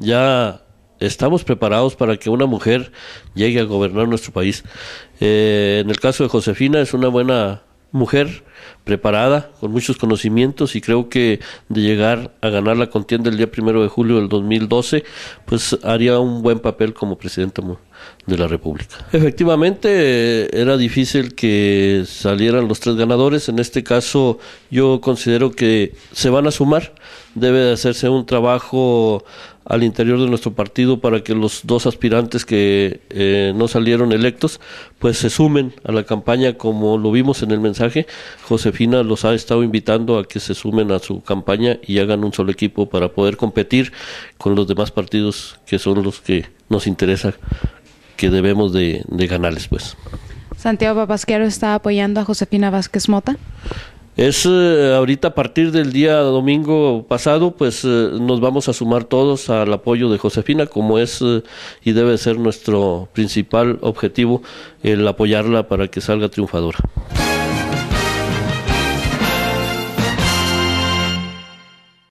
ya estamos preparados para que una mujer llegue a gobernar nuestro país. Eh, en el caso de Josefina es una buena mujer preparada, con muchos conocimientos y creo que de llegar a ganar la contienda el día primero de julio del 2012, pues haría un buen papel como Presidente de la República. Efectivamente, era difícil que salieran los tres ganadores. En este caso, yo considero que se van a sumar. Debe de hacerse un trabajo al interior de nuestro partido para que los dos aspirantes que eh, no salieron electos, pues se sumen a la campaña como lo vimos en el mensaje Josefina los ha estado invitando a que se sumen a su campaña y hagan un solo equipo para poder competir con los demás partidos que son los que nos interesa que debemos de, de ganarles pues. Santiago Papasquero está apoyando a Josefina Vázquez Mota. Es eh, ahorita a partir del día domingo pasado, pues eh, nos vamos a sumar todos al apoyo de Josefina, como es eh, y debe ser nuestro principal objetivo el apoyarla para que salga triunfadora.